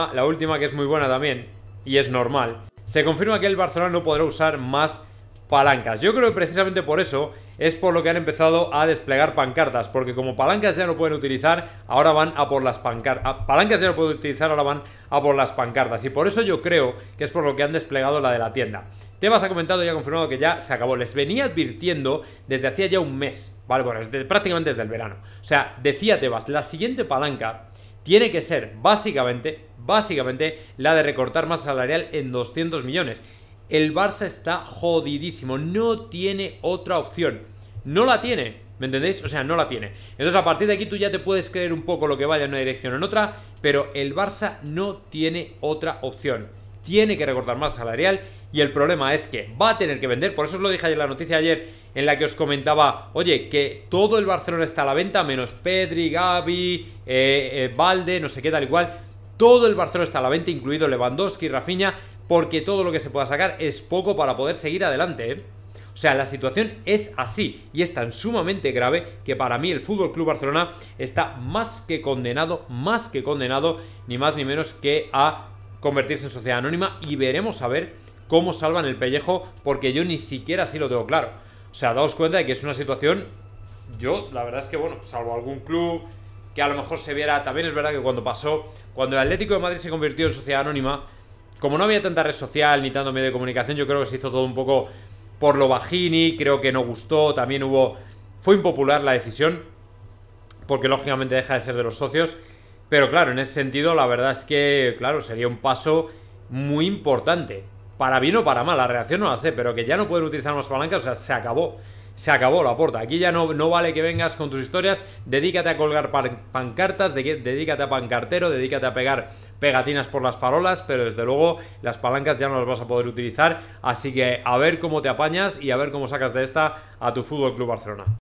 Ah, la última que es muy buena también, y es normal. Se confirma que el Barcelona no podrá usar más palancas. Yo creo que precisamente por eso es por lo que han empezado a desplegar pancartas, porque como palancas ya no pueden utilizar, ahora van a por las pancartas. Palancas ya no pueden utilizar, ahora van a por las pancartas. Y por eso yo creo que es por lo que han desplegado la de la tienda. Tebas ha comentado y ha confirmado que ya se acabó. Les venía advirtiendo desde hacía ya un mes, ¿vale? prácticamente desde el verano. O sea, decía Tebas, la siguiente palanca tiene que ser básicamente, básicamente la de recortar más salarial en 200 millones. El Barça está jodidísimo, no tiene otra opción. No la tiene, ¿me entendéis? O sea, no la tiene. Entonces a partir de aquí tú ya te puedes creer un poco lo que vaya en una dirección o en otra, pero el Barça no tiene otra opción tiene que recortar más salarial y el problema es que va a tener que vender, por eso os lo dije ayer en la noticia ayer en la que os comentaba, oye, que todo el Barcelona está a la venta, menos Pedri, Gaby, eh, eh, Valde, no sé qué tal y cual, todo el Barcelona está a la venta, incluido Lewandowski, Rafinha, porque todo lo que se pueda sacar es poco para poder seguir adelante, ¿eh? O sea, la situación es así y es tan sumamente grave que para mí el Fútbol Club Barcelona está más que condenado, más que condenado, ni más ni menos que a convertirse en sociedad anónima y veremos a ver cómo salvan el pellejo, porque yo ni siquiera así lo tengo claro. O sea, daos cuenta de que es una situación, yo la verdad es que, bueno, salvo algún club que a lo mejor se viera, también es verdad que cuando pasó, cuando el Atlético de Madrid se convirtió en sociedad anónima, como no había tanta red social ni tanto medio de comunicación, yo creo que se hizo todo un poco por lo bajini, creo que no gustó, también hubo, fue impopular la decisión, porque lógicamente deja de ser de los socios. Pero claro, en ese sentido, la verdad es que, claro, sería un paso muy importante. Para bien o para mal, la reacción no la sé, pero que ya no pueden utilizar más palancas, o sea, se acabó. Se acabó la puerta. Aquí ya no, no vale que vengas con tus historias. Dedícate a colgar pancartas, dedícate a pancartero, dedícate a pegar pegatinas por las farolas, pero desde luego las palancas ya no las vas a poder utilizar. Así que a ver cómo te apañas y a ver cómo sacas de esta a tu Fútbol Club Barcelona.